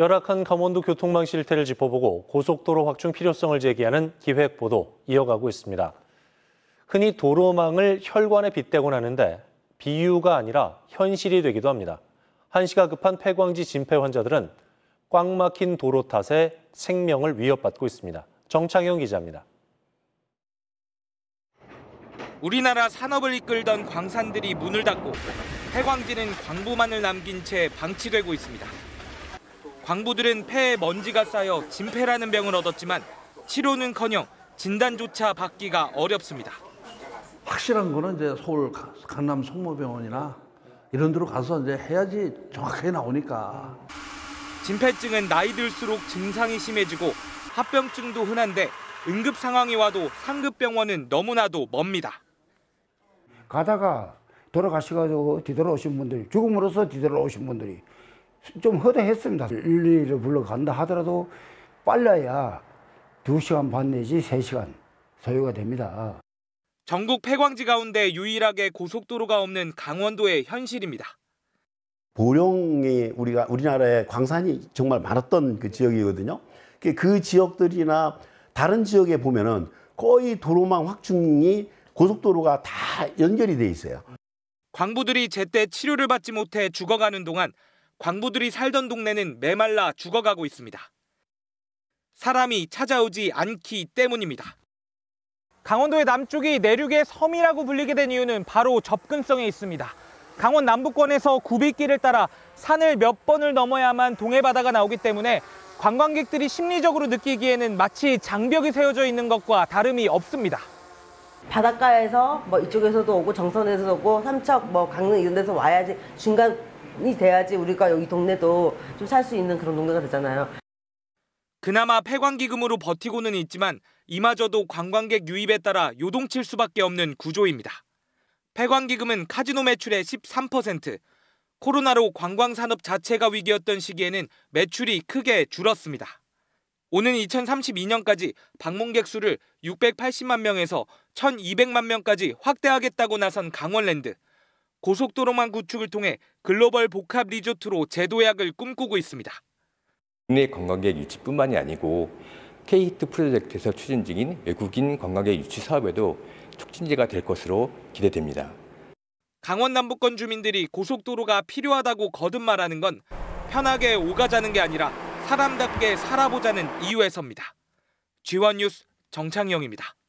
열악한 강원도 교통망 실태를 짚어보고 고속도로 확충 필요성을 제기하는 기획 보도 이어가고 있습니다. 흔히 도로망을 혈관에 빗대곤 하는데 비유가 아니라 현실이 되기도 합니다. 한시가 급한 폐광지 진폐 환자들은 꽉 막힌 도로 탓에 생명을 위협받고 있습니다. 정창영 기자입니다. 우리나라 산업을 이끌던 광산들이 문을 닫고 폐광지는 광부만을 남긴 채 방치되고 있습니다. 광부들은 폐에 먼지가 쌓여 진폐라는 병을 얻었지만 치료는커녕 진단조차 받기가 어렵습니다. 확실한 거는 이제 서울 강남 성모병원이나 이런 데로 가서 이제 해야지 정확하게 나오니까. 진폐증은 나이 들수록 증상이 심해지고 합병증도 흔한데 응급 상황이 와도 상급 병원은 너무나도 멉니다. 가다가 돌아가셔가지고 뒤돌아오신 분들이 죽음으로써 뒤돌아오신 분들이 좀 허다했습니다. 일일이 불러간다 하더라도 빨라야 2시간 반 내지 3시간 소요가 됩니다. 전국 폐광지 가운데 유일하게 고속도로가 없는 강원도의 현실입니다. 보령이 우리가 우리나라에 광산이 정말 많았던 그 지역이거든요. 그, 그 지역들이나 다른 지역에 보면은 거의 도로망 확충이 고속도로가 다 연결이 돼 있어요. 광부들이 제때 치료를 받지 못해 죽어가는 동안 광부들이 살던 동네는 메말라 죽어가고 있습니다. 사람이 찾아오지 않기 때문입니다. 강원도의 남쪽이 내륙의 섬이라고 불리게 된 이유는 바로 접근성에 있습니다. 강원 남부권에서 구비길을 따라 산을 몇 번을 넘어야만 동해바다가 나오기 때문에 관광객들이 심리적으로 느끼기에는 마치 장벽이 세워져 있는 것과 다름이 없습니다. 바닷가에서 뭐 이쪽에서도 오고 정선에서도 오고 삼척 뭐 강릉 이런 데서 와야지 중간 이 돼야지 우리가 여기 동네도 좀 살 수 있는 그런 동네가 되잖아요. 그나마 폐광기금으로 버티고는 있지만 이마저도 관광객 유입에 따라 요동칠 수밖에 없는 구조입니다. 폐광기금은 카지노 매출의 13%, 코로나로 관광산업 자체가 위기였던 시기에는 매출이 크게 줄었습니다. 오는 2032년까지 방문객 수를 680만 명에서 1200만 명까지 확대하겠다고 나선 강원랜드. 고속도로만 구축을 통해 글로벌 복합 리조트로 재도약을 꿈꾸고 있습니다. 국내 관광객 유치뿐만이 아니고 K-히트 프로젝트에서 추진 중인 외국인 관광객 유치 사업에도 촉진제가 될 것으로 기대됩니다. 강원 남북권 주민들이 고속도로가 필요하다고 거듭 말하는 건 편하게 오가자는 게 아니라 사람답게 살아보자는 이유에서입니다. 지원 뉴스 정창영입니다.